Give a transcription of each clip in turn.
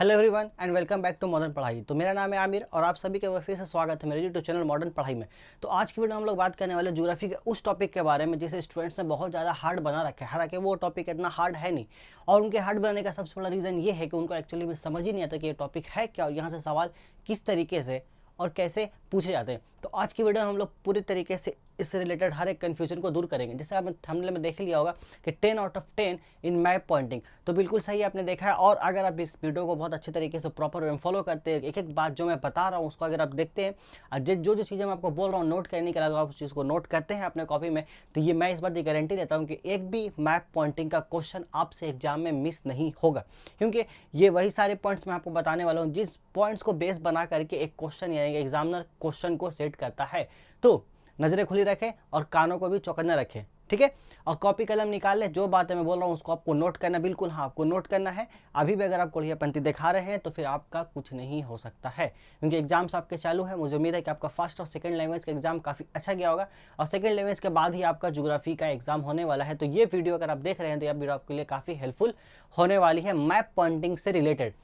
hello everyone and welcome back to modern पढ़ाई तो मेरा नाम है आमिर और आप सभी के फिर से स्वागत है मेरे यूट्यूब चैनल मॉडर्न पढ़ाई में तो आज की वीडियो में हम लोग बात करने वाले ज्योग्राफी के उस टॉपिक के बारे में जिसे स्टूडेंट्स ने बहुत ज़्यादा हार्ड बना रखा है हालांकि वो टॉपिक इतना हार्ड है नहीं और उनके हार्ड बनाने का सबसे बड़ा रीज़न ये है कि उनको एक्चुअली में समझ ही नहीं आता कि ये टॉपिक है क्या और यहाँ से सवाल किस तरीके से और कैसे पूछे जाते हैं तो आज की वीडियो में हम लोग पूरे तरीके से इससे रिलेटेड हर एक कन्फ्यूजन को दूर करेंगे जैसे आपने थमले में देख लिया होगा कि ten out of ten in map pointing तो बिल्कुल सही आपने देखा है और अगर आप इस वीडियो को बहुत अच्छे तरीके से प्रॉपर वे फॉलो करते हैं एक एक बात जो मैं बता रहा हूँ उसको अगर आप देखते हैं जिस जो जो चीज़ें मैं आपको बोल रहा हूँ नोट करने के अलावा आप उस चीज़ को नोट करते हैं अपने कॉपी में तो ये मैं इस बात की गारंटी देता हूँ कि एक भी मैप पॉइंटिंग का क्वेश्चन आपसे एग्जाम में मिस नहीं होगा क्योंकि ये वही सारे पॉइंट्स मैं आपको बताने वाला हूँ जिस पॉइंट्स को बेस बना करके एक क्वेश्चन यानी कि एग्जामिनर क्वेश्चन को सेट करता है तो नज़रें खुली रखें और कानों को भी चौकन्ना रखें ठीक है और कॉपी कलम निकाल लें जो बातें मैं बोल रहा हूँ उसको आपको नोट करना बिल्कुल हाँ आपको नोट करना है अभी भी अगर आप कोलियापंथी दिखा रहे हैं तो फिर आपका कुछ नहीं हो सकता है क्योंकि एग्जाम्स आपके चालू है मुझे उम्मीद है कि आपका फर्स्ट और सेकंड लैंग्वेज का एग्जाम काफ़ी अच्छा गया होगा और सेकेंड लैंग्वेज के बाद ही आपका जोग्राफी का एग्जाम होने वाला है तो ये वीडियो अगर आप देख रहे हैं तो यह वीडियो आपके लिए काफ़ी हेल्पफुल होने वाली है मैप पॉइंटिंग से रिलेटेड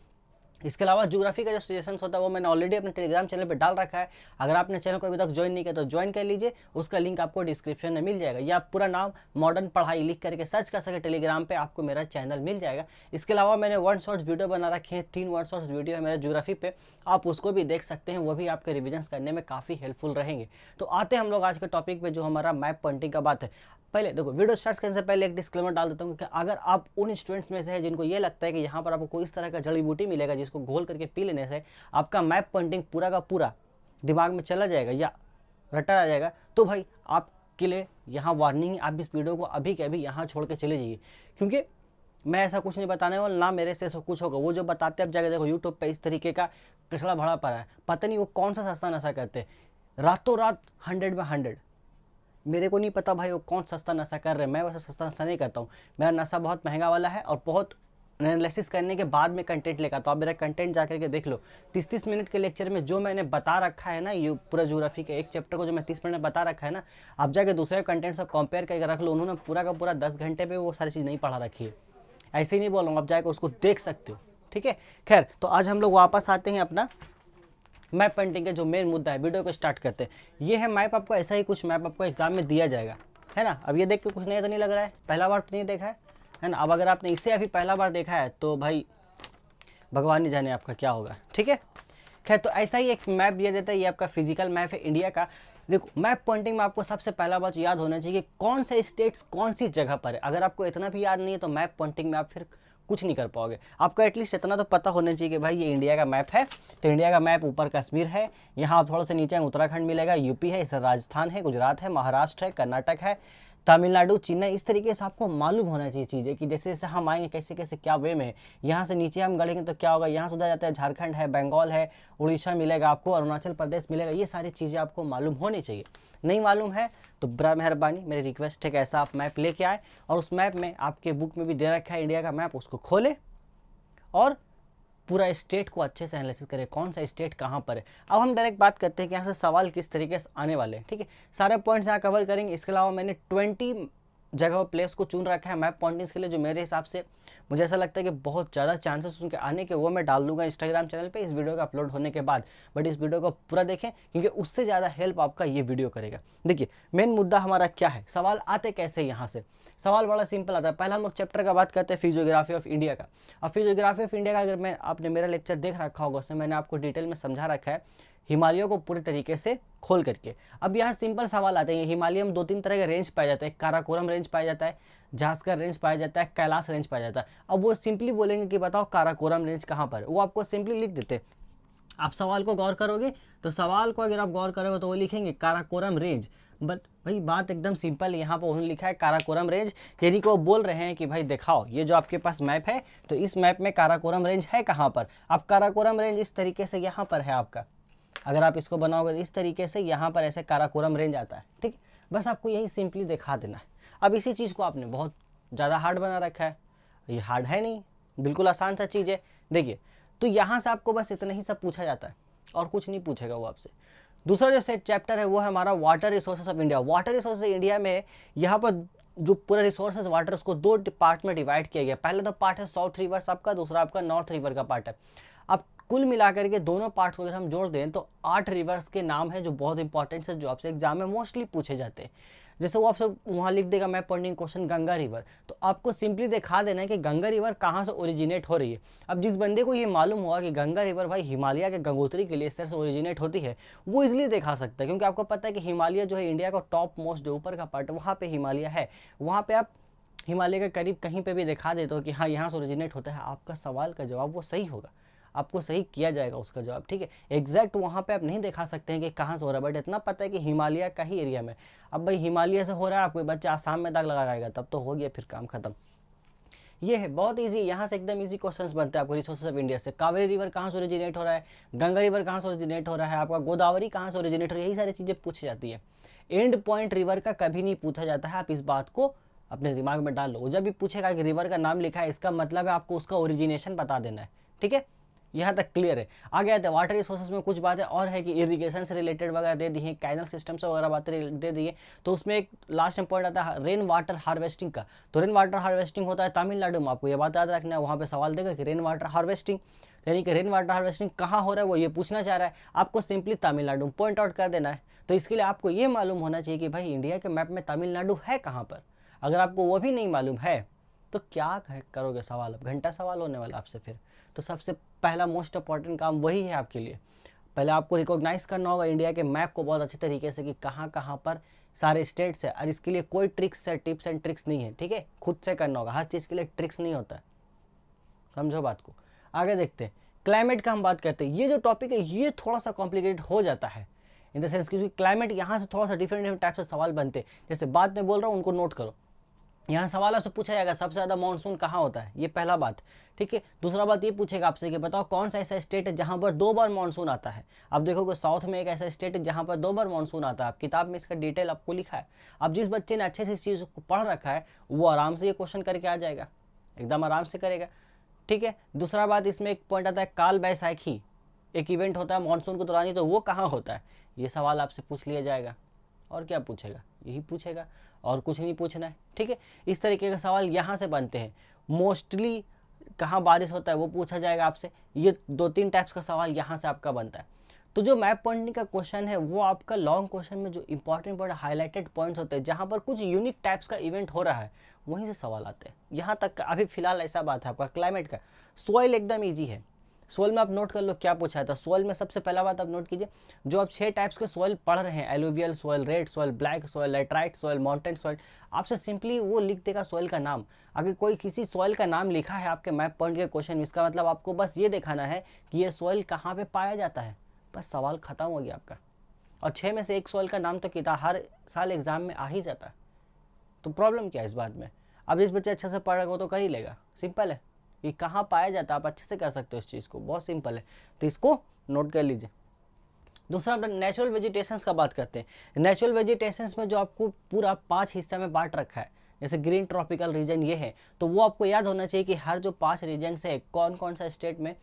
इसके अलावा जोग्राफी का जो सजेशन होता है वो मैंने ऑलरेडी अपने टेलीग्राम चैनल पर डाल रखा है अगर आपने चैनल को अभी तक ज्वाइन नहीं किया तो ज्वाइन कर लीजिए उसका लिंक आपको डिस्क्रिप्शन में मिल जाएगा या पूरा नाम मॉडर्न पढ़ाई लिख करके सर्च कर सके टेलीग्राम पर आपको मेरा चैनल मिल जाएगा इसके अलावा मैंने वन शॉर्ट्स वीडियो बना रखे हैं तीन वन शॉर्ट्स वीडियो है मेरे जोग्राफी पर आप उसको भी देख सकते हैं वो भी आपके रिविजन करने में काफ़ी हेल्पफुल रहेंगे तो आते हम लोग आज के टॉपिक पर जो हमारा मैप पॉइंटिंग का बात है पहले देखो वीडियो स्टार्ट करने से पहले एक डिस्क्लेमर डाल देता हूँ कि अगर आप उन स्टूडेंट्स में से है जिनको ये लगता है कि यहाँ पर आपको कोई इस तरह का जड़ी बूटी मिलेगा जिसको घोल करके पी लेने से आपका मैप पॉइंटिंग पूरा का पूरा दिमाग में चला जाएगा या रटा आ जाएगा तो भाई आपके लिए यहाँ वार्निंग आप इस वीडियो को अभी के अभी यहाँ छोड़ के चले जाइए क्योंकि मैं ऐसा कुछ नहीं बताने वाला ना मेरे से कुछ होगा वो जो बताते आप जाके देखो यूट्यूब पर इस तरीके का कचड़ा भरा पड़ा है पता नहीं वो कौन सा सस्ता नशा करते रातों रात हंड्रेड में हंड्रेड मेरे को नहीं पता भाई वो कौन सस्ता नशा कर रहे हैं मैं वैसे सस्ता नशा नहीं करता हूँ मेरा नशा बहुत महंगा वाला है और बहुत एनालिसिस करने के बाद में कंटेंट लेकर तो आप मेरा कंटेंट जा करके देख लो तीस तीस मिनट के लेक्चर में जो मैंने बता रखा है ना ये पूरा जोग्राफी के एक चैप्टर को जो मैं तीस मिनट में बता रखा है ना आप जाके दूसरे कंटेंट से कंपेयर करके रख लो उन्होंने पूरा का पूरा दस घंटे पर वो सारी चीज़ नहीं पढ़ा रखी है ऐसे ही नहीं बोल रहा हूँ आप जाकर उसको देख सकते हो ठीक है खैर तो आज हम लोग वापस आते हैं अपना मैप पेंटिंग का जो मेन मुद्दा है वीडियो को स्टार्ट करते हैं ये है मैप आपको ऐसा ही कुछ मैप आपको एग्जाम में दिया जाएगा है ना अब ये देख के कुछ नया तो नहीं लग रहा है पहला बार तो नहीं देखा है है ना अब अगर आपने इसे अभी पहला बार देखा है तो भाई भगवान ही जाने आपका क्या होगा ठीक है खैर तो ऐसा ही एक मैप दिया जाता है ये आपका फिजिकल मैप है इंडिया का देखो मैप पॉइंटिंग में आपको सबसे पहला बात याद होना चाहिए कि कौन से स्टेट्स कौन सी जगह पर है अगर आपको इतना भी याद नहीं है तो मैप पॉइंटिंग में आप फिर कुछ नहीं कर पाओगे आपको एटलीस्ट इतना तो पता होना चाहिए कि भाई ये इंडिया का मैप है तो इंडिया का मैप ऊपर कश्मीर है यहाँ आप थोड़ा सा नीचे उत्तराखंड मिलेगा यूपी है इस राजस्थान है गुजरात है महाराष्ट्र है कर्नाटक है तमिलनाडु चेन्नई इस तरीके से आपको मालूम होना चाहिए चीज़ें कि जैसे जैसे हम आएंगे कैसे कैसे क्या वे में यहाँ से नीचे हम गढ़ेंगे तो क्या होगा यहाँ से उधर जाता है झारखंड है बंगाल है उड़ीसा मिलेगा आपको अरुणाचल प्रदेश मिलेगा ये सारी चीज़ें आपको मालूम होनी चाहिए नहीं मालूम है तो बड़ा मेहरबानी मेरी रिक्वेस्ट है कि ऐसा आप मैप लेके आए और उस मैप में आपके बुक में भी दे रखा है इंडिया का मैप उसको खोले और पूरा स्टेट को अच्छे से एनालिसिस करें कौन सा स्टेट कहाँ पर है अब हम डायरेक्ट बात करते हैं कि यहाँ से सवाल किस तरीके से आने वाले हैं ठीक है सारे पॉइंट्स यहाँ कवर करेंगे इसके अलावा मैंने ट्वेंटी जगह और प्लेस को चुन रखा है मैप पॉइंटिंग्स के लिए जो मेरे हिसाब से मुझे ऐसा लगता है कि बहुत ज़्यादा चांसेस उनके आने के वो मैं डाल दूंगा इंस्टाग्राम चैनल पे इस वीडियो का अपलोड होने के बाद बट इस वीडियो को पूरा देखें क्योंकि उससे ज़्यादा हेल्प आपका ये वीडियो करेगा देखिए मेन मुद्दा हमारा क्या है सवाल आते कैसे यहाँ से सवाल बड़ा सिंपल आता है पहला हम लोग चैप्टर का बात करते हैं फिजियोग्राफी ऑफ इंडिया का और फिजियोग्राफी ऑफ इंडिया का अगर मैं आपने मेरा लेक्चर देख रखा होगा उसमें मैंने आपको डिटेल में समझा रखा है हिमालयों को पूरे तरीके से खोल करके अब यहाँ सिंपल सवाल आते हैं हिमालय में दो तीन तरह के रेंज पाया जाता है काराकोरम रेंज पाया जाता है झांसकर रेंज पाया जाता है कैलाश रेंज पाया जाता है अब वो सिंपली बोलेंगे कि बताओ काराकोरम रेंज कहाँ पर वो आपको सिंपली लिख देते आप सवाल को गौर करोगे तो सवाल को अगर आप गौर करोगे तो वो लिखेंगे काराकोरम रेंज बट भाई बात एकदम सिंपल यहाँ पर उन्होंने लिखा है काराकोरम रेंज यानी कि वो बोल रहे हैं कि भाई दिखाओ ये जो आपके पास मैप है तो इस मैप में काराकोरम रेंज है कहाँ पर अब काराकोरम रेंज इस तरीके से यहाँ पर है आपका अगर आप इसको बनाओगे तो इस तरीके से यहाँ पर ऐसे काराकोरम रेंज आता है ठीक बस आपको यही सिंपली दिखा देना है अब इसी चीज़ को आपने बहुत ज़्यादा हार्ड बना रखा है ये हार्ड है नहीं बिल्कुल आसान सा चीज़ है देखिए तो यहाँ से आपको बस इतना ही सब पूछा जाता है और कुछ नहीं पूछेगा वो आपसे दूसरा जो सेट चैप्टर है वो है हमारा water resources of India water resources India में यहाँ पर जो पूरा रिसोर्सेज वाटर उसको दो पार्ट में डिवाइड किया गया पहले तो पार्ट है साउथ रिवर्स आपका दूसरा आपका नॉर्थ रिवर का पार्ट है अब कुल मिलाकर के दोनों पार्ट्स को अगर हम जोड़ दें तो आठ रिवर्स के नाम हैं जो बहुत इंपॉर्टेंट है जो आपसे एग्जाम में मोस्टली पूछे जाते हैं जैसे वो आपसे वहाँ लिख देगा मैं पढ़ने क्वेश्चन गंगा रिवर तो आपको सिंपली दिखा देना है कि गंगा रिवर कहाँ से ओरिजिनेट हो रही है अब जिस बंदे को ये मालूम हुआ कि गंगा रिवर भाई हिमालय के गंगोत्री के लिए सर से ओरिजिनेट होती है वो इसलिए दिखा सकता है क्योंकि आपको पता है कि हिमालय जो है इंडिया का टॉप मोस्ट जो ऊपर का पार्ट है वहाँ पर हिमालय है वहाँ पर आप हिमालय के करीब कहीं पर भी दिखा देते हो कि हाँ यहाँ से ओरिजिनेट होता है आपका सवाल का जवाब वो सही होगा आपको सही किया जाएगा उसका जवाब ठीक है एग्जैक्ट वहाँ पे आप नहीं दिखा सकते हैं कि कहाँ से हो रहा है बट इतना पता है कि हिमालय का ही एरिया में अब भाई हिमालय से हो रहा है आपको बच्चा आसाम में दाग लगाएगा तब तो हो गया फिर काम खत्म ये है बहुत इजी यहाँ से एकदम इजी क्वेश्चंस बनते हैं आपको रिसोर्सेज ऑफ इंडिया से कावेरी रिवर कहाँ से ओरिजिनेट हो रहा है गंगा रिवर कहाँ से ओरिजिनेट हो रहा है आपका गोदावरी कहाँ से ओरिजिनेट हो रहा है यही सारी चीज़ें पूछी जाती है एंड पॉइंट रिवर का कभी नहीं पूछा जाता है आप इस बात को अपने दिमाग में डाल लो जब भी पूछेगा कि रिवर का नाम लिखा है इसका मतलब है आपको उसका ओरिजिनेशन बता देना है ठीक है यहाँ तक क्लियर है आगे आते हैं वाटर रिसोर्सेज में कुछ बातें और है कि इरीगेशन से रिलेटेड वगैरह दे दी कैनल सिस्टम से वगैरह बातें दे दी है तो उसमें एक लास्ट पॉइंट आता है रेन वाटर हार्वेस्टिंग का तो रेन वाटर हार्वेस्टिंग होता है तमिलनाडु में आपको यह बात याद रखना है वहाँ पर सवाल देगा कि रेन वाटर हार्वेस्टिंग यानी कि रेन वाटर हार्वेस्टिंग कहाँ हो रहा है वो ये पूछना चाह रहा है आपको सिंपली तमिलनाडु पॉइंट आउट कर देना है तो इसके लिए आपको ये मालूम होना चाहिए कि भाई इंडिया के मैप में तमिलनाडु है कहाँ पर अगर आपको वो भी नहीं मालूम है तो क्या करोगे सवाल अब घंटा सवाल होने वाला आपसे फिर तो सबसे पहला मोस्ट इंपॉर्टेंट काम वही है आपके लिए पहले आपको रिकॉग्नाइज करना होगा इंडिया के मैप को बहुत अच्छे तरीके से कि कहाँ कहाँ पर सारे स्टेट्स है और इसके लिए कोई ट्रिक्स है टिप्स एंड ट्रिक्स नहीं है ठीक है खुद से करना होगा हर चीज़ के लिए ट्रिक्स नहीं होता समझो बात को आगे देखते हैं क्लाइमेट का हम बात करते हैं ये जो टॉपिक है ये थोड़ा सा कॉम्प्लिकेटेड हो जाता है इन द सेंस क्योंकि क्लाइमेट यहाँ से थोड़ा सा डिफरेंट डिफरेंट टाइप से सवाल बनते हैं जैसे बाद में बोल रहा हूँ उनको नोट करो यहाँ सवाल आपसे पूछा जाएगा सबसे ज़्यादा मानसून कहाँ होता है ये पहला बात ठीक है दूसरा बात ये पूछेगा आपसे कि बताओ कौन सा ऐसा स्टेट है जहाँ पर दो बार मानसून आता है अब देखोगे साउथ में एक ऐसा स्टेट है जहाँ पर दो बार मानसून आता है आप किताब में इसका डिटेल आपको लिखा है अब जिस बच्चे ने अच्छे से इस चीज़ को पढ़ रखा है वो आराम से ये क्वेश्चन करके आ जाएगा एकदम आराम से करेगा ठीक है दूसरा बात इसमें एक पॉइंट आता है काल बैसाखी एक इवेंट होता है मानसून के दौरान ही तो वो कहाँ होता है ये सवाल आपसे पूछ लिया जाएगा और क्या पूछेगा यही पूछेगा और कुछ नहीं पूछना है ठीक है इस तरीके का सवाल यहाँ से बनते हैं मोस्टली कहाँ बारिश होता है वो पूछा जाएगा आपसे ये दो तीन टाइप्स का सवाल यहाँ से आपका बनता है तो जो मैप पॉइंट का क्वेश्चन है वो आपका लॉन्ग क्वेश्चन में जो इंपॉर्टेंट बड़े हाईलाइटेड पॉइंट्स होते हैं जहाँ पर कुछ यूनिक टाइप्स का इवेंट हो रहा है वहीं से सवाल आते हैं यहाँ तक अभी फिलहाल ऐसा बात है आपका क्लाइमेट का सॉइल एकदम ईजी है सोयल में आप नोट कर लो क्या पूछा था तो सोयल में सबसे पहला बात आप नोट कीजिए जो आप छः टाइप्स के सोयल पढ़ रहे हैं alluvial soil red soil black soil laterite soil mountain soil आपसे सिंपली वो लिख देगा सोयल का नाम अगर कोई किसी सोयल का नाम लिखा है आपके मैप पॉइंट के क्वेश्चन में इसका मतलब आपको बस ये दिखाना है कि ये सोयल कहाँ पर पाया जाता है बस सवाल ख़त्म हो गया आपका और छः में से एक सोयल का नाम तो किता हर साल एग्ज़ाम में आ ही जाता है तो प्रॉब्लम क्या है इस बात में अब इस बच्चे अच्छे से पढ़ हो तो कर ही लेगा सिंपल है ये कहाँ पाया जाता है आप अच्छे से कर सकते हो इस चीज़ को बहुत सिंपल है तो इसको नोट कर लीजिए दूसरा अपना नेचुरल वेजिटेशन का बात करते हैं नेचुरल वेजिटेशन में जो आपको पूरा पाँच हिस्सा में बांट रखा है जैसे ग्रीन ट्रॉपिकल रीजन ये है तो वो आपको याद होना चाहिए कि हर जो पांच रीजन है कौन कौन सा स्टेट में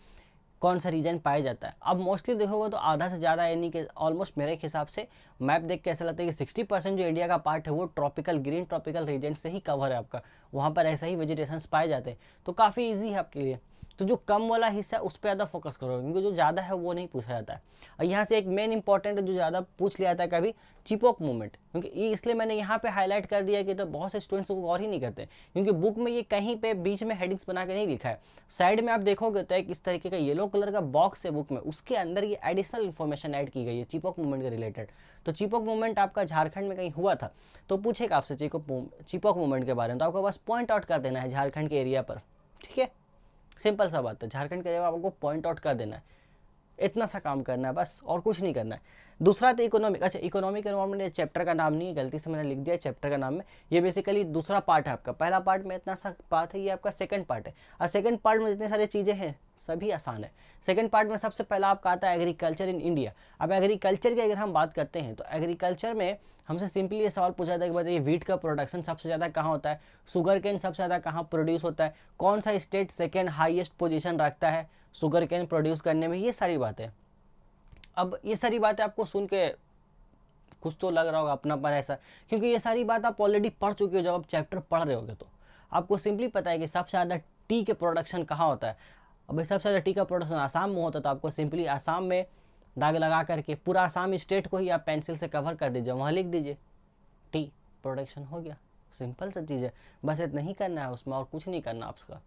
कौन सा रीजन पाया जाता है अब मोस्टली देखोगे तो आधा से ज़्यादा यानी कि ऑलमोस्ट मेरे हिसाब से मैप देख के ऐसा लगता है कि सिक्सटी परसेंट जो इंडिया का पार्ट है वो ट्रॉपिकल ग्रीन ट्रॉपिकल रीजन से ही कवर है आपका वहाँ पर ऐसा ही वेजिटेशन पाए जाते हैं तो काफ़ी ईजी है आपके लिए तो जो कम वाला हिस्सा है उस पर ज़्यादा फोकस करोगे क्योंकि जो ज़्यादा है वो नहीं पूछा जाता है और यहाँ से एक मेन इंपॉर्टेंट जो ज़्यादा पूछ लिया जाता है कभी चिपॉक मूवमेंट क्योंकि इसलिए मैंने यहाँ पे हाईलाइट कर दिया कि तो बहुत से स्टूडेंट्स को गौर ही नहीं करते क्योंकि बुक में ये कहीं पर बीच में हेडिंग्स बना के नहीं लिखा है साइड में आप देखोगे तो एक इस तरीके का येलो कलर का बॉक्स है बुक में उसके अंदर ये एडिशनल इन्फॉर्मेशन ऐड की गई है चिपॉक मूवमेंट के रिलेटेड तो चिपॉक मूवमेंट आपका झारखंड में कहीं हुआ था तो पूछेगा आपसे चिपॉक मूवमेंट के बारे में तो आपको बस पॉइंट आउट कर देना है झारखंड के एरिया पर ठीक है सिंपल सा बात है झारखंड के जवाब आपको पॉइंट आउट कर देना है इतना सा काम करना है बस और कुछ नहीं करना है दूसरा तो इकोनॉमिक अच्छा इकोनॉमिक एनवायरमेंट चैप्टर का नाम नहीं है गलती से मैंने लिख दिया चैप्टर का नाम है ये बेसिकली दूसरा पार्ट है आपका पहला पार्ट में इतना सा बात है ये आपका सेकंड पार्ट है और सेकंड पार्ट में जितने सारी चीज़ें हैं सभी आसान है सेकंड पार्ट में सबसे पहला आपका आता है एग्रीकल्चर इन इंडिया अब एग्रीकल्चर की अगर हम बात करते हैं तो एग्रीकल्चर में हमसे सिंपली ये सवाल पूछा जाता है कि बताइए वीट का प्रोडक्शन सबसे ज़्यादा कहाँ होता है शुगर केन सबसे ज़्यादा कहाँ प्रोड्यूस होता है कौन सा स्टेट सेकेंड हाइएस्ट पोजिशन रखता है शुगर केन प्रोड्यूस करने में ये सारी बातें अब ये सारी बातें आपको सुन के कुछ तो लग रहा होगा अपना पर ऐसा क्योंकि ये सारी बात आप ऑलरेडी पढ़ चुके हो जब आप चैप्टर पढ़ रहे होगे तो आपको सिंपली पता है कि सबसे ज़्यादा टी के प्रोडक्शन कहाँ होता है अब सबसे ज़्यादा टी का प्रोडक्शन आसाम में होता है तो आपको सिंपली आसाम में दाग लगा करके पूरा आसाम स्टेट को ही आप पेंसिल से कवर कर दीजिए वहाँ लिख दीजिए टी प्रोडक्शन हो गया सिंपल सा चीज़ है बस इतना ही करना है उसमें और कुछ नहीं करना आपका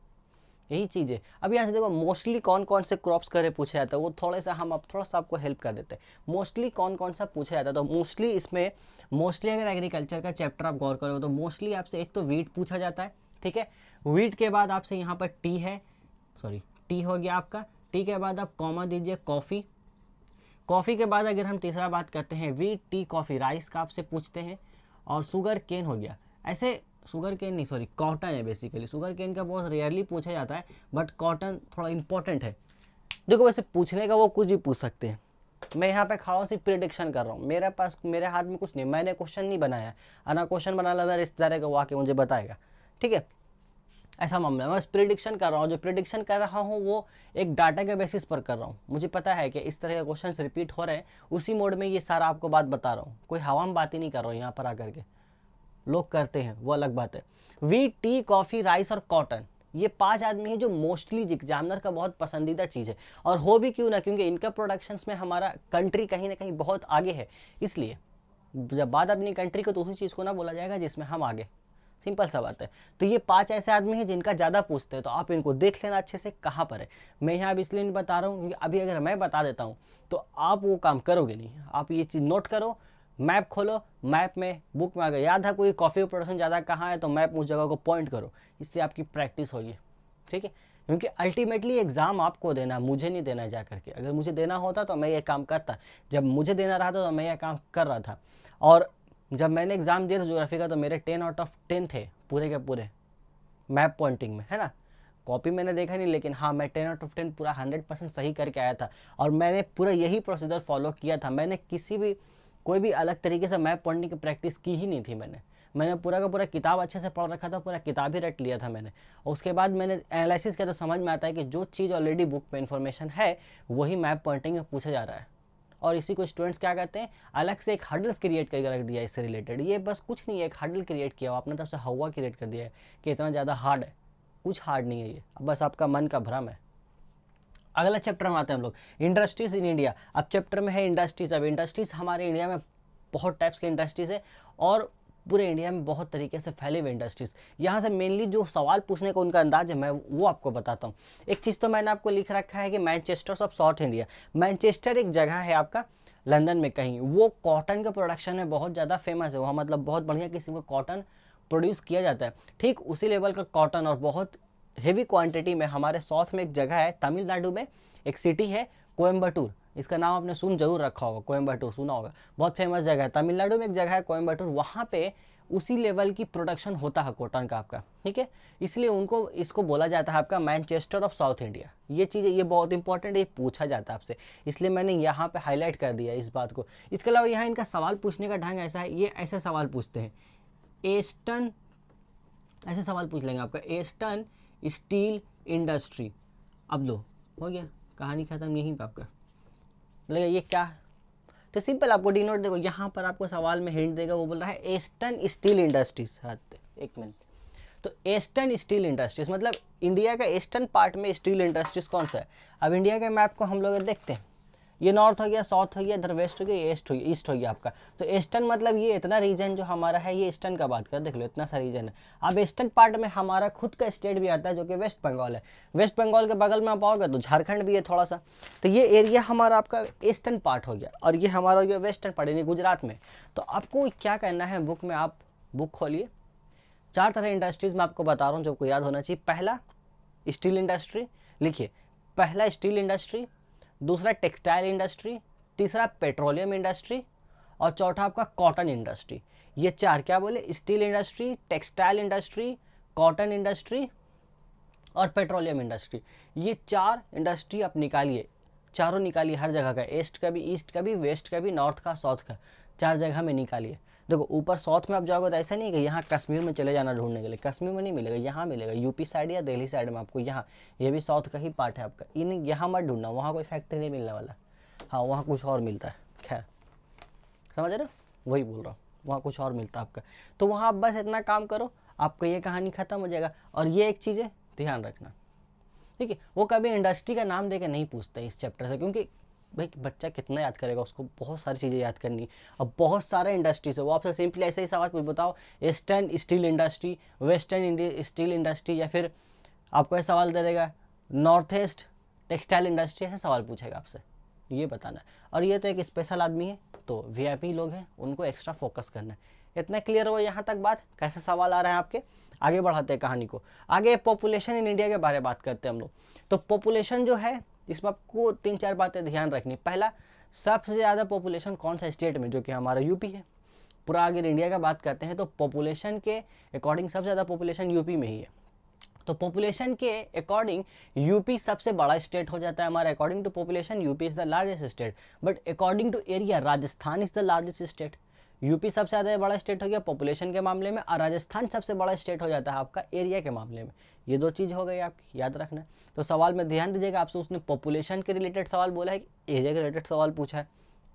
यही चीज़ है अब यहाँ से देखो मोस्टली कौन कौन से क्रॉप्स करे पूछा जाता है वो थोड़ा सा हम अब थोड़ा सा आपको हेल्प कर देते हैं मोस्टली कौन कौन सा पूछा जाता है तो मोस्टली इसमें मोस्टली अगर एग्रीकल्चर का चैप्टर आप गौर करोगे तो मोस्टली आपसे एक तो वीट पूछा जाता है ठीक है वीट के बाद आपसे यहाँ पर टी है सॉरी टी हो गया आपका टी के बाद आप कॉमा दीजिए कॉफ़ी कॉफ़ी के बाद अगर हम तीसरा बात करते हैं वीट टी कॉफ़ी राइस का आपसे पूछते हैं और शुगर केन हो गया ऐसे शुगर केन नहीं सॉरी कॉटन है बेसिकली सुगर केन का बहुत रेयरली पूछा जाता है बट कॉटन थोड़ा इंपॉर्टेंट है देखो वैसे पूछने का वो कुछ भी पूछ सकते हैं मैं यहाँ पे खड़ा सिर्फ प्रिडिक्शन कर रहा हूँ मेरे पास मेरे हाथ में कुछ नहीं मैंने क्वेश्चन नहीं बनाया ना क्वेश्चन बना लो मेरा रिश्तेदार का वो आके मुझे बताएगा ठीक है ऐसा मामला मैं बस प्रिडिक्शन कर रहा हूँ जो प्रिडिक्शन कर रहा हूँ वो एक डाटा के बेसिस पर कर रहा हूँ मुझे पता है कि इस तरह के क्वेश्चन रिपीट हो रहे हैं उसी मोड में ये सारा आपको बात बता रहा हूँ कोई हवा में बात ही नहीं कर रहा हूँ यहाँ पर आकर के लोग करते हैं वो अलग बात है वी टी कॉफ़ी राइस और कॉटन ये पांच आदमी हैं जो मोस्टली एग्जामिनर का बहुत पसंदीदा चीज़ है और हो भी क्यों ना क्योंकि इनका प्रोडक्शंस में हमारा कंट्री कहीं ना कहीं बहुत आगे है इसलिए जब बात अपनी कंट्री को तो उसी चीज़ को ना बोला जाएगा जिसमें हम आगे सिंपल सा बात है तो ये पांच ऐसे आदमी हैं जिनका ज़्यादा पूछते हैं तो आप इनको देख लेना अच्छे से कहाँ पर है मैं यहाँ अब इसलिए नहीं बता रहा हूँ क्योंकि अभी अगर मैं बता देता हूँ तो आप वो काम करोगे नहीं आप ये चीज़ नोट करो मैप खोलो मैप में बुक में अगर याद है कोई कॉफ़ी प्रोडक्शन ज़्यादा कहाँ है तो मैप उस जगह को पॉइंट करो इससे आपकी प्रैक्टिस होगी ठीक है क्योंकि अल्टीमेटली एग्ज़ाम आपको देना मुझे नहीं देना जा करके अगर मुझे देना होता तो मैं ये काम करता जब मुझे देना रहा था तो मैं ये काम कर रहा था और जब मैंने एग्ज़ाम दिया था जोग्राफी का तो मेरे टेन आउट ऑफ टेन थे पूरे के पूरे मैप पॉइंटिंग में है ना कॉपी मैंने देखा नहीं लेकिन हाँ मैं टेन आउट ऑफ टेन पूरा हंड्रेड परसेंट सही करके आया था और मैंने पूरा यही प्रोसीजर फॉलो किया था मैंने किसी भी कोई भी अलग तरीके से मैप पढ़ने की प्रैक्टिस की ही नहीं थी मैंने मैंने पूरा का पूरा किताब अच्छे से पढ़ रखा था पूरा किताब ही रट लिया था मैंने और उसके बाद मैंने एनालिसिस किया तो समझ में आता है कि जो चीज़ ऑलरेडी बुक में इन्फॉर्मेशन है वही मैप पॉइंटिंग में पूछा जा रहा है और इसी को स्टूडेंट्स क्या कहते हैं अलग से एक हडल्स क्रिएट करके रख दिया इससे रिलेटेड ये बस कुछ नहीं है एक हडल क्रिएट किया हो अपने तरफ से हवा क्रिएट कर दिया है कि इतना ज़्यादा हार्ड है कुछ हार्ड नहीं है ये बस आपका मन का भ्रम है अगला चैप्टर में आते हैं हम लोग इंडस्ट्रीज़ इन इंडिया अब चैप्टर में है इंडस्ट्रीज़ अब इंडस्ट्रीज़ हमारे इंडिया में बहुत टाइप्स की इंडस्ट्रीज़ है और पूरे इंडिया में बहुत तरीके से फैले हुए इंडस्ट्रीज़ यहाँ से मेनली जो सवाल पूछने का उनका अंदाज है मैं वो आपको बताता हूँ एक चीज़ तो मैंने आपको लिख रखा है कि Manchester of South India Manchester एक जगह है आपका लंदन में कहीं वो कॉटन के प्रोडक्शन में बहुत ज़्यादा फेमस है वहाँ मतलब बहुत बढ़िया किस्म का कॉटन प्रोड्यूस किया जाता है ठीक उसी लेवल का कॉटन और बहुत हेवी क्वांटिटी में हमारे साउथ में एक जगह है तमिलनाडु में एक सिटी है कोयम्बटूर इसका नाम आपने सुन जरूर रखा होगा कोयम्बटूर सुना होगा बहुत फेमस जगह है तमिलनाडु में एक जगह है कोयम्बटूर वहाँ पे उसी लेवल की प्रोडक्शन होता है कॉटन का आपका ठीक है इसलिए उनको इसको बोला जाता है आपका मैनचेस्टर ऑफ साउथ इंडिया ये चीज़ ये बहुत इंपॉर्टेंट है पूछा जाता है आपसे इसलिए मैंने यहाँ पे हाईलाइट कर दिया इस बात को इसके अलावा यहाँ इनका सवाल पूछने का ढंग ऐसा है ये ऐसे सवाल पूछते हैं एस्टन ऐसे सवाल पूछ लेंगे आपका एस्टन स्टील इंडस्ट्री अब लो हो गया कहानी ख़त्म यहीं पर आपका लगे ये क्या है तो सिंपल आपको डिनोट देखो यहाँ पर आपको सवाल में हिंट देगा वो बोल रहा है एस्टर्न स्टील इंडस्ट्रीज एक मिनट तो एस्टर्न स्टील इंडस्ट्रीज मतलब इंडिया का ईस्टर्न पार्ट में स्टील इंडस्ट्रीज कौन सा है अब इंडिया के मैप को हम लोग देखते हैं ये नॉर्थ हो गया साउथ हो गया इधर वेस्ट हो गया ईस्ट हो गया ईस्ट हो गया आपका तो ईस्टर्न मतलब ये इतना रीजन जो हमारा है ये ईस्टर्न का बात कर देख लो इतना सा रीजन है अब ईस्टर्न पार्ट में हमारा खुद का स्टेट भी आता है जो कि वेस्ट बंगाल है वेस्ट बंगाल के बगल में आप आओगे तो झारखंड भी है थोड़ा सा तो ये एरिया हमारा आपका ईस्टर्न पार्ट हो गया और ये हमारा हो गया वेस्टर्न पार्ट यानी गुजरात में तो आपको क्या करना है बुक में आप बुक खोलिए चार तरह इंडस्ट्रीज़ मैं आपको बता रहा हूँ जो आपको याद होना चाहिए पहला स्टील इंडस्ट्री लिखिए पहला स्टील इंडस्ट्री दूसरा टेक्सटाइल इंडस्ट्री तीसरा पेट्रोलियम इंडस्ट्री और चौथा आपका कॉटन इंडस्ट्री ये चार क्या बोले steel industry textile industry cotton industry और पेट्रोलियम इंडस्ट्री ये चार इंडस्ट्री आप निकालिए चारों निकालिए हर जगह का ईस्ट का भी ईस्ट का भी वेस्ट का भी नॉर्थ का साउथ का चार जगह में निकालिए देखो ऊपर साउथ में आप जाओगे तो ऐसा नहीं कि यहाँ कश्मीर में चले जाना ढूंढने के लिए कश्मीर में नहीं मिलेगा यहाँ मिलेगा यूपी साइड या दिल्ली साइड में आपको यहाँ ये भी साउथ का ही पार्ट है आपका इन यहाँ मत ढूंढना वहाँ कोई फैक्ट्री नहीं मिलने वाला हाँ वहाँ कुछ और मिलता है खैर समझ रहे हो वही बोल रहा हूँ वहाँ कुछ और मिलता है आपका तो वहाँ आप बस इतना काम करो आपका ये कहानी ख़त्म हो जाएगा और ये एक चीज़ है ध्यान रखना ठीक है वो कभी इंडस्ट्री का नाम देकर नहीं पूछते इस चैप्टर से क्योंकि भाई बच्चा कितना याद करेगा उसको बहुत सारी चीज़ें याद करनी अब बहुत सारे इंडस्ट्रीज है वो आपसे सिंपली ऐसे ही सवाल पूछ बताओ eastern steel industry western steel industry या फिर आपको ऐसा सवाल दे देगा नॉर्थ ईस्ट टेक्सटाइल इंडस्ट्री ऐसे सवाल पूछेगा आपसे ये बताना है और ये तो एक स्पेशल आदमी है तो वी लोग हैं उनको एक्स्ट्रा फोकस करना है इतना क्लियर हुआ यहाँ तक बात कैसे सवाल आ रहे हैं आपके आगे बढ़ाते हैं कहानी को आगे पॉपुलेशन इन इंडिया के बारे में बात करते हैं हम लोग तो पॉपुलेशन जो है इसमें आपको तीन चार बातें ध्यान रखनी पहला सबसे ज़्यादा पॉपुलेशन कौन सा स्टेट में जो कि हमारा यूपी है पूरा अगर इंडिया का बात करते हैं तो पॉपुलेशन के अकॉर्डिंग सबसे ज़्यादा पॉपुलेशन यूपी में ही है तो पॉपुलेशन के अकॉर्डिंग यूपी सबसे बड़ा स्टेट हो जाता है हमारा according to population UP is the largest state but according to area Rajasthan is the largest state UP सबसे ज़्यादा बड़ा स्टेट हो गया पॉपुलेशन के मामले में और राजस्थान सबसे बड़ा स्टेट हो जाता है आपका एरिया के मामले में ये दो चीज़ हो गई आपकी याद रखना तो सवाल में ध्यान दीजिएगा आपसे उसने पॉपुलेशन के रिलेटेड सवाल बोला है कि एरिया के रिलेटेड सवाल पूछा है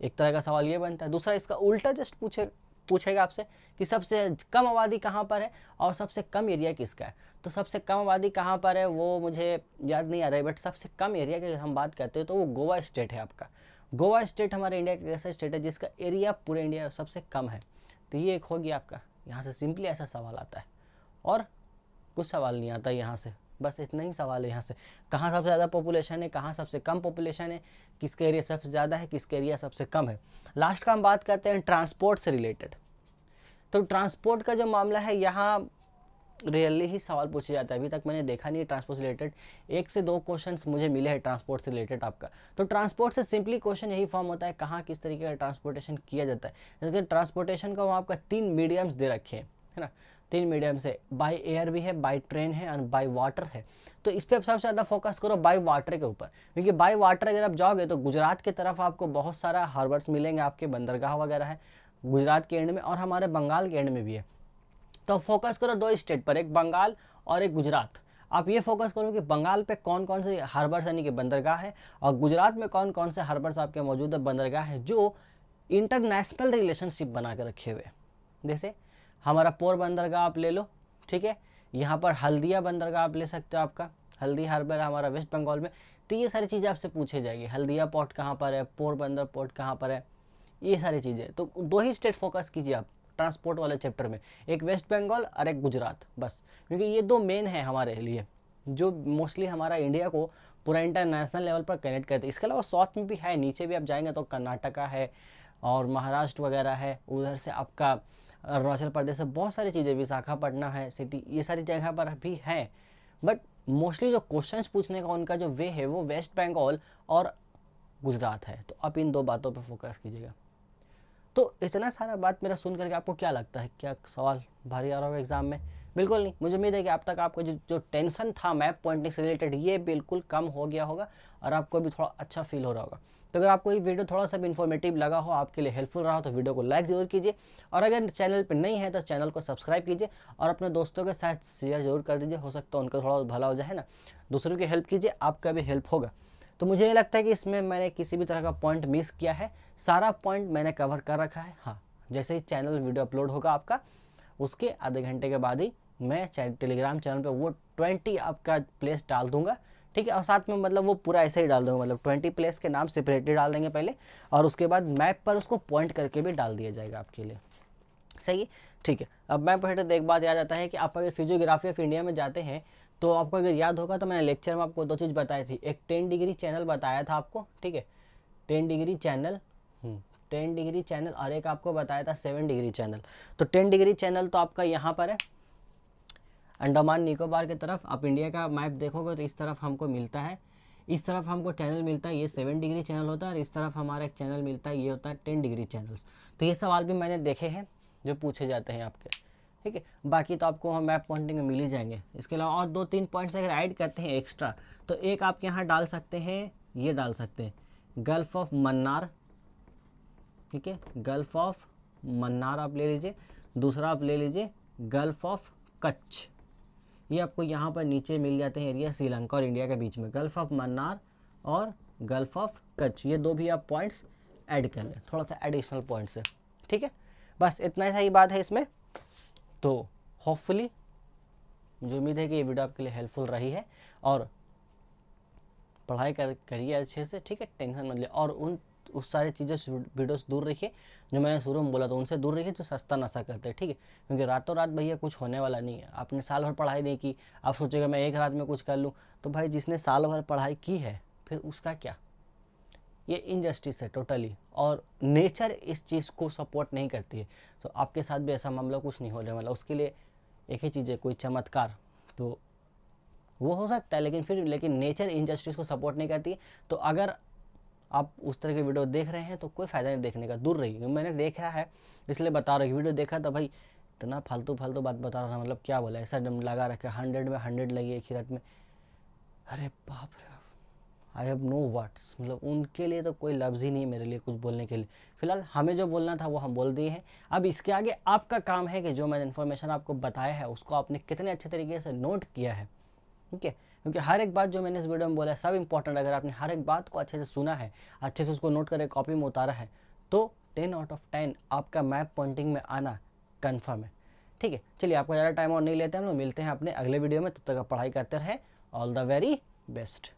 एक तरह का सवाल ये बनता है दूसरा इसका उल्टा जस्ट पूछे पूछेगा आपसे कि सबसे कम आबादी कहाँ पर है और सबसे कम एरिया किसका है तो सबसे कम आबादी कहाँ पर है वो मुझे याद नहीं आ रहा है बट सबसे कम एरिया की अगर हम बात करते हैं तो वो गोवा स्टेट है आपका गोवा स्टेट हमारे इंडिया का ऐसा स्टेट है जिसका एरिया पूरे इंडिया सबसे कम है तो ये एक हो गया आपका यहाँ से सिंपली ऐसा सवाल आता है और कुछ सवाल नहीं आता यहाँ से बस इतना ही सवाल है यहाँ से कहाँ सबसे ज़्यादा पॉपुलेशन है कहाँ सबसे कम पॉपुलेशन है किसके एरिया सबसे ज़्यादा है किसके एरिया सबसे कम है लास्ट का हम बात करते हैं ट्रांसपोर्ट से रिलेटेड तो ट्रांसपोर्ट का जो मामला है यहाँ रेयरली ही सवाल पूछे जाता है अभी तक मैंने देखा नहीं है ट्रांसपोर्ट से रिलेटेड एक से दो क्वेश्चन मुझे मिले हैं ट्रांसपोर्ट से रिलेटेड आपका तो ट्रांसपोर्ट से सिंपली क्वेश्चन यही फॉर्म होता है कहाँ किस तरीके का ट्रांसपोर्टेशन किया जाता है जैसे ट्रांसपोर्टेशन का वो आपका तीन मीडियम्स दे रखे हैं है ना तीन मीडियम्स है बाय एयर भी है बाय ट्रेन है और बाय वाटर है तो इस पर आप सबसे ज़्यादा फोकस करो बाय वाटर के ऊपर क्योंकि बाय वाटर अगर आप जाओगे तो गुजरात की तरफ आपको बहुत सारा हार्बर्स मिलेंगे आपके बंदरगाह वगैरह है गुजरात के एंड में और हमारे बंगाल के एंड में भी है तो फोकस करो दो स्टेट पर एक बंगाल और एक गुजरात आप ये फोकस करो कि बंगाल पे कौन कौन से हार्बर्स यानी कि बंदरगाह है और गुजरात में कौन कौन से हार्बर्स आपके मौजूद है बंदरगाह है जो इंटरनेशनल रिलेशनशिप बना के रखे हुए जैसे हमारा पोर बंदरगाह आप ले लो ठीक है यहाँ पर हल्दिया बंदरगाह आप ले सकते हो आपका हल्दी हार्बर हमारा वेस्ट बंगाल में तो ये सारी चीज़ें आपसे पूछे जाएगी हल्दिया पोर्ट कहाँ पर है पोरबंदर पोर्ट कहाँ पर है ये सारी चीज़ें तो दो ही स्टेट फोकस कीजिए आप ट्रांसपोर्ट वाले चैप्टर में एक वेस्ट बंगाल और एक गुजरात बस क्योंकि ये दो मेन है हमारे लिए जो मोस्टली हमारा इंडिया को पूरा इंटरनेशनल लेवल पर कनेक्ट करते इसके अलावा साउथ में भी है नीचे भी आप जाएंगे तो कर्नाटका है और महाराष्ट्र वगैरह है उधर से आपका अरुणाचल प्रदेश से बहुत सारी चीज़ें विशाखापटना है सिटी ये सारी जगह पर भी है बट मोस्टली जो क्वेश्चंस पूछने का उनका जो वे है वो वेस्ट बंगाल और गुजरात है तो आप इन दो बातों पर फोकस कीजिएगा तो इतना सारा बात मेरा सुन करके आपको क्या लगता है क्या सवाल भारी आ रहा है एग्ज़ाम में बिल्कुल नहीं मुझे उम्मीद है कि अब तक आपको जो जो टेंशन था मैप पॉइंटिंग से रिलेटेड ये बिल्कुल कम हो गया होगा और आपको भी थोड़ा अच्छा फील हो रहा होगा तो अगर आपको ये वीडियो थोड़ा सा भी इन्फॉर्मेटिव लगा हो आपके लिए हेल्पफुल रहा हो तो वीडियो को लाइक ज़रूर कीजिए और अगर चैनल पर नहीं है तो चैनल को सब्सक्राइब कीजिए और अपने दोस्तों के साथ शेयर जरूर कर दीजिए हो सकता है उनका थोड़ा भला हो जाए ना दूसरों की हेल्प कीजिए आपका भी हेल्प होगा तो मुझे ये लगता है कि इसमें मैंने किसी भी तरह का पॉइंट मिस किया है सारा पॉइंट मैंने कवर कर रखा है हाँ जैसे ही चैनल वीडियो अपलोड होगा आपका उसके आधे घंटे के बाद ही मैं टेलीग्राम चैनल पर वो ट्वेंटी आपका प्लेस डाल दूंगा ठीक है और साथ में मतलब वो पूरा ऐसे ही डाल दूंगा मतलब ट्वेंटी प्लेस के नाम सेपरेटली डाल देंगे पहले और उसके बाद मैप पर उसको पॉइंट करके भी डाल दिया जाएगा आपके लिए सही है ठीक है अब मैप हेठर एक बात याद आता है कि आप अगर फिजियोग्राफी ऑफ इंडिया में जाते हैं तो आपको अगर याद होगा तो मैंने लेक्चर में आपको दो चीज़ बताई थी एक टेन डिग्री चैनल बताया था आपको ठीक है ten degree channel hmm, ten degree channel और एक आपको बताया था सेवन डिग्री चैनल तो टेन डिग्री चैनल तो आपका यहाँ पर है अंडमान निकोबार की तरफ आप इंडिया का मैप देखोगे तो इस तरफ हमको मिलता है इस तरफ हमको चैनल मिलता है ये सेवन डिग्री चैनल होता है और इस तरफ हमारा एक चैनल मिलता है ये होता है टेन डिग्री चैनल्स तो ये सवाल भी मैंने देखे हैं जो पूछे जाते हैं आपके ठीक है बाकी तो आपको हम मैप पॉइंटिंग में मिल ही जाएंगे इसके अलावा और दो तीन पॉइंट्स अगर ऐड करते हैं एक्स्ट्रा तो एक आप यहाँ डाल सकते हैं ये डाल सकते हैं गल्फ ऑफ मन्नार ठीक है गल्फ ऑफ मन्नार आप ले लीजिए दूसरा आप ले लीजिए गल्फ ऑफ कच्छ ये आपको यहाँ पर नीचे मिल जाते हैं एरिया श्रीलंका और इंडिया के बीच में गल्फ ऑफ मन्नार और गल्फ ऑफ कच्छ ये दो भी आप पॉइंट्स ऐड कर लें थोड़ा सा एडिशनल पॉइंट्स है ठीक है बस इतना ही सही बात है इसमें तो होपफुली मुझे उम्मीद है कि ये वीडियो आपके लिए हेल्पफुल रही है और पढ़ाई कर करिए अच्छे से ठीक है टेंशन मत ले और उन उस सारी चीज़ों से वीडियोस दूर रखिए जो मैंने शुरू में बोला तो उनसे दूर रखिए जो सस्ता नशा करते हैं ठीक है क्योंकि रातों रात भैया कुछ होने वाला नहीं है आपने साल भर पढ़ाई नहीं की आप सोचेगा मैं एक रात में कुछ कर लूँ तो भाई जिसने साल भर पढ़ाई की है फिर उसका क्या ये इनजस्टिस है टोटली और नेचर इस चीज़ को सपोर्ट नहीं करती है तो आपके साथ भी ऐसा मामला कुछ नहीं होने वाला उसके लिए एक ही चीज़ है कोई चमत्कार तो वो हो सकता है लेकिन फिर लेकिन नेचर इनजस्टिस को सपोर्ट नहीं करती तो अगर आप उस तरह के वीडियो देख रहे हैं तो कोई फ़ायदा नहीं देखने का दूर क्योंकि मैंने देखा है इसलिए बता रहा हूँ वीडियो देखा तो भाई इतना फालतू फालतू बात बता रहा था मतलब क्या बोला ऐसा लगा रखा हंड्रेड में हंड्रेड लगी एक ही रात में अरे बाप रे आई हैव नो वर्ड्स मतलब उनके लिए तो कोई लफ्ज़ ही नहीं है मेरे लिए कुछ बोलने के लिए फ़िलहाल हमें जो बोलना था वो हम बोल दिए हैं अब इसके आगे आपका काम है कि जो मैंने इन्फॉर्मेशन आपको बताया है उसको आपने कितने अच्छे तरीके से नोट किया है ठीक है क्योंकि हर एक बात जो मैंने इस वीडियो में बोला है सब इंपॉर्टेंट अगर आपने हर एक बात को अच्छे से सुना है अच्छे से उसको नोट करके कॉपी में उतारा है तो टेन आउट ऑफ टेन आपका मैप पॉइंटिंग में आना कन्फर्म है ठीक है चलिए आपका ज़्यादा टाइम और नहीं लेते हम लोग मिलते हैं अपने अगले वीडियो में तब तक आप पढ़ाई करते रहें ऑल द वेरी बेस्ट